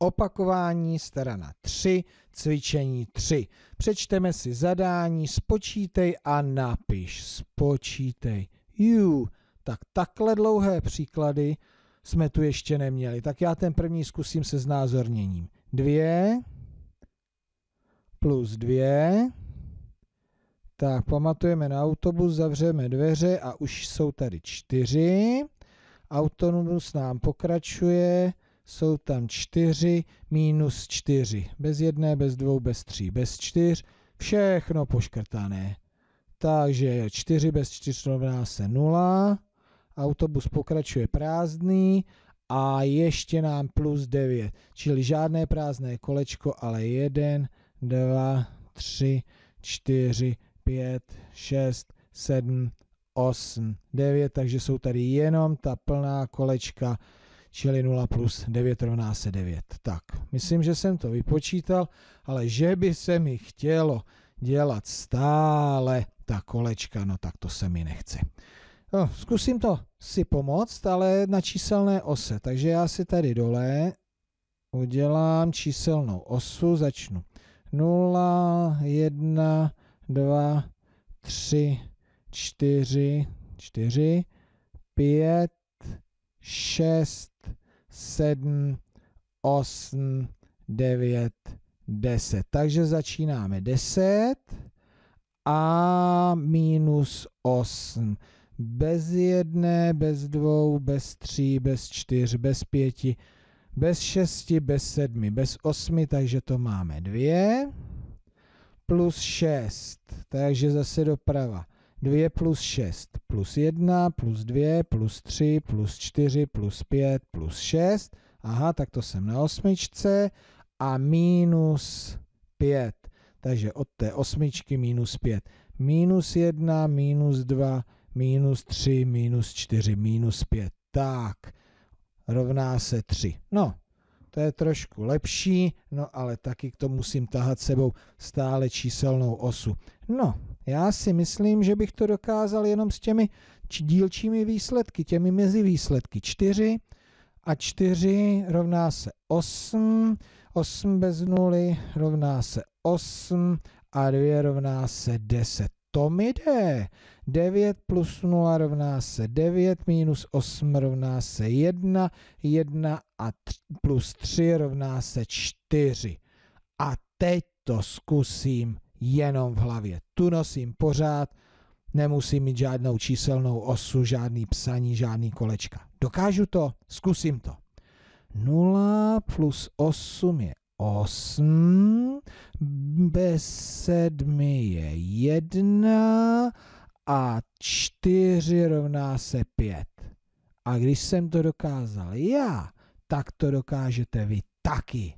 Opakování strana 3, cvičení 3. Přečteme si zadání, spočítej a napiš. Spočítej. You. Tak takhle dlouhé příklady jsme tu ještě neměli. Tak já ten první zkusím se znázorněním. 2 plus 2. Tak, pamatujeme na autobus, zavřeme dveře a už jsou tady čtyři. Autonomus nám pokračuje jsou tam 4 minus 4. Bez jedné, bez dvou, bez tří, bez čtyř. Všechno poškrtané. Takže 4 bez 4 rovná se 0. Autobus pokračuje prázdný a ještě nám plus 9. Čili žádné prázdné kolečko, ale 1, 2, 3, 4, 5, 6, 7, 8, 9. Takže jsou tady jenom ta plná kolečka čili 0 plus 9 rovná se 9. Tak, myslím, že jsem to vypočítal, ale že by se mi chtělo dělat stále ta kolečka, no tak to se mi nechce. No, zkusím to si pomoct, ale na číselné ose. Takže já si tady dole udělám číselnou osu, začnu 0, 1, 2, 3, 4, 4, 5, 6, 7, 8, 9, 10. Takže začínáme 10 a minus 8. Bez jedné, bez dvou, bez tří, bez čtyř, bez pěti, bez šesti, bez sedmi, bez osmi, takže to máme dvě. Plus šest, takže zase doprava. 2 plus 6 plus 1 plus 2 plus 3 plus 4 plus 5 plus 6. Aha, tak to jsem na osmičce. A minus 5. Takže od té osmičky minus 5. Minus 1, minus 2, minus 3, minus 4, minus 5. Tak, rovná se 3. No, to je trošku lepší, no ale taky k tomu musím tahat sebou stále číselnou osu. No, já si myslím, že bych to dokázal jenom s těmi dílčími výsledky, těmi mezi výsledky 4 a 4 rovná se 8, 8 bez nuly rovná se 8 a 2 rovná se 10 to mi jde. 9 plus 0 rovná se 9, minus 8 rovná se 1, 1 a 3, plus 3 rovná se 4. A teď to zkusím jenom v hlavě. Tu nosím pořád, nemusím mít žádnou číselnou osu, žádný psaní, žádný kolečka. Dokážu to, zkusím to. 0 plus 8 je osm, bez sedmi je jedna a čtyři rovná se pět. A když jsem to dokázal já, tak to dokážete vy taky.